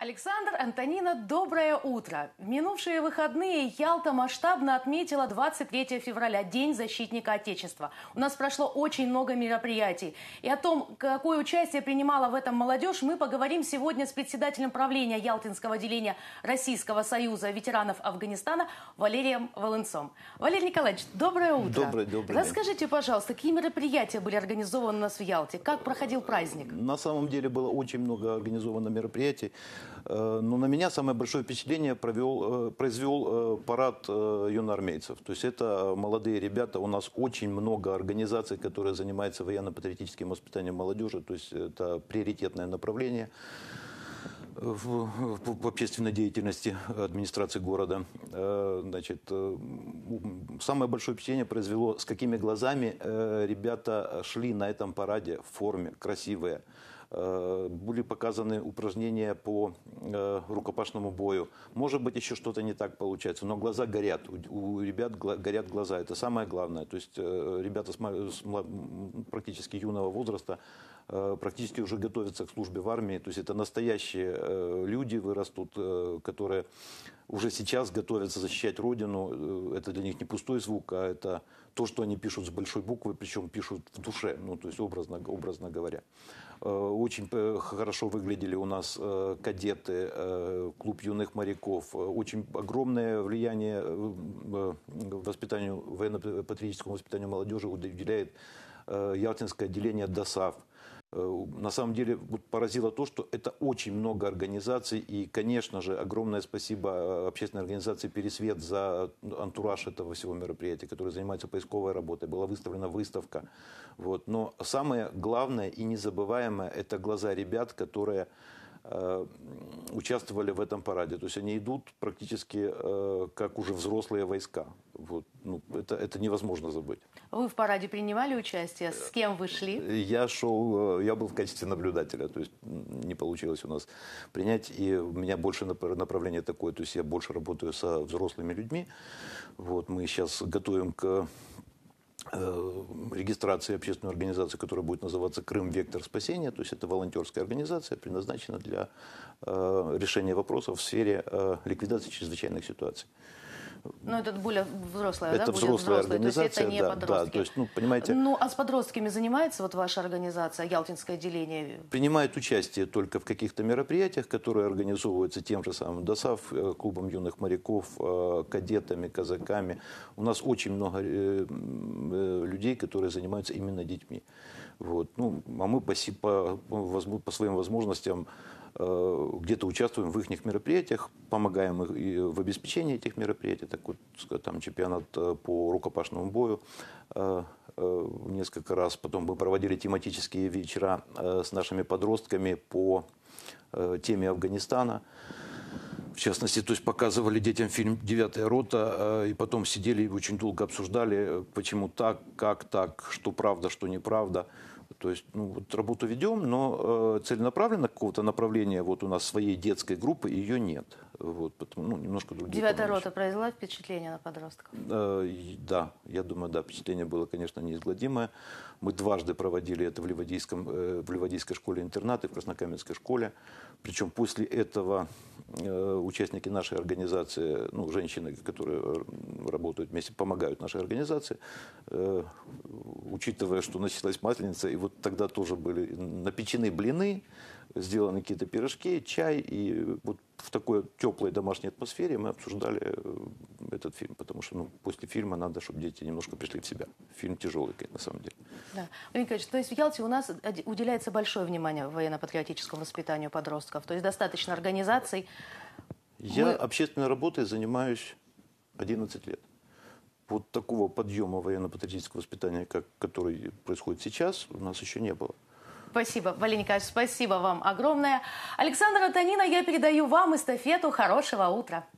Александр, Антонина, доброе утро. В минувшие выходные Ялта масштабно отметила 23 февраля, День защитника Отечества. У нас прошло очень много мероприятий. И о том, какое участие принимала в этом молодежь, мы поговорим сегодня с председателем правления Ялтинского отделения Российского Союза ветеранов Афганистана Валерием Волынцом. Валерий Николаевич, доброе утро. Доброе, доброе. Расскажите, пожалуйста, какие мероприятия были организованы у нас в Ялте? Как проходил праздник? На самом деле было очень много организовано мероприятий. Э, но на меня самое большое впечатление провел, э, произвел э, парад юноармейцев. То есть это молодые ребята, у нас очень много организаций, которые занимаются военно-патриотическим воспитанием молодежи, то есть это приоритетное направление в, в, в общественной деятельности администрации города. Значит, самое большое впечатление произвело, с какими глазами ребята шли на этом параде в форме, красивые. Э, были показаны упражнения по э, рукопашному бою. Может быть, еще что-то не так получается, но глаза горят. У ребят горят глаза, это самое главное. То есть э, ребята с практически юного возраста практически уже готовятся к службе в армии. То есть это настоящие люди вырастут, которые уже сейчас готовятся защищать Родину. Это для них не пустой звук, а это то, что они пишут с большой буквы, причем пишут в душе, ну, то есть образно, образно говоря. Э, очень э, хорошо выглядели у нас э, кадеты, клуб юных моряков. Очень огромное влияние воспитанию, военно-патриотическому воспитанию молодежи уделяет Ялтинское отделение ДОСАВ – Э, на самом деле поразило то, что это очень много организаций. И, конечно же, огромное спасибо э, общественной организации «Пересвет» за антураж этого всего мероприятия, которое занимается поисковой работой. Была выставлена выставка. Вот. Но самое главное и незабываемое – это глаза ребят, которые Э, участвовали в этом параде. То есть они идут практически э, как уже взрослые войска. Вот. Ну, это, это невозможно забыть. Вы в параде принимали участие? С кем вы шли? Я шел, э, я был в качестве наблюдателя. То есть не получилось у нас принять. И у меня больше направление такое. То есть я больше работаю со взрослыми людьми. Вот мы сейчас готовим к Э, регистрации общественной организации, которая будет называться «Крым Вектор спасения», то есть это волонтерская организация, предназначена для э, решения вопросов в сфере э, ликвидации чрезвычайных ситуаций. Ну, это более взрослая, это да? Будет взрослая, взрослая организация, то есть это не да, подростки. Да, то есть, ну, понимаете... Ну, а с подростками занимается вот ваша организация, Ялтинское отделение? Принимает участие только в каких-то мероприятиях, которые организовываются тем же самым ДОСАВ, клубом юных моряков, кадетами, казаками. У нас очень много Э, людей, которые занимаются именно детьми. Вот. Ну, а мы по, по, по своим возможностям э, где-то участвуем в их мероприятиях, помогаем их в обеспечении этих мероприятий. Так вот, там чемпионат э, по рукопашному бою несколько раз. Потом мы проводили тематические вечера с нашими подростками по теме Афганистана в частности, то есть показывали детям фильм «Девятая рота», а, и потом сидели и очень долго обсуждали, э, почему так, как так, что правда, что неправда. То есть ну, вот работу ведем, но э, целенаправленно какого-то направления вот у нас своей детской группы ее нет. Вот, потому, ну, немножко другие. Девятая рота произвела впечатление на подростков? Э, да, я думаю, да, впечатление было, конечно, неизгладимое. Мы дважды проводили это в, Ливадийском, э, в Ливадийской школе-интернате, в Краснокаменской школе. Причем после этого э, участники нашей организации, ну, женщины, которые э, работают вместе, помогают нашей организации, э, учитывая, что началась масленица, и вот тогда тоже были напечены блины, сделаны какие-то пирожки, чай, и вот в такой теплой домашней атмосфере мы обсуждали э, этот фильм, потому что ну, после фильма надо, чтобы дети немножко пришли в себя. Фильм тяжелый, на самом деле. Да. Владимир Николаевич, то есть в Ялте у нас уделяется большое внимание военно-патриотическому воспитанию подростков, то есть достаточно организаций, я Мы... общественной работой занимаюсь 11 лет. Вот такого подъема военно-патриотического воспитания, как, который происходит сейчас, у нас еще не было. Спасибо, Валерий Николаевич, спасибо вам огромное. Александра Антонина, я передаю вам эстафету. Хорошего утра.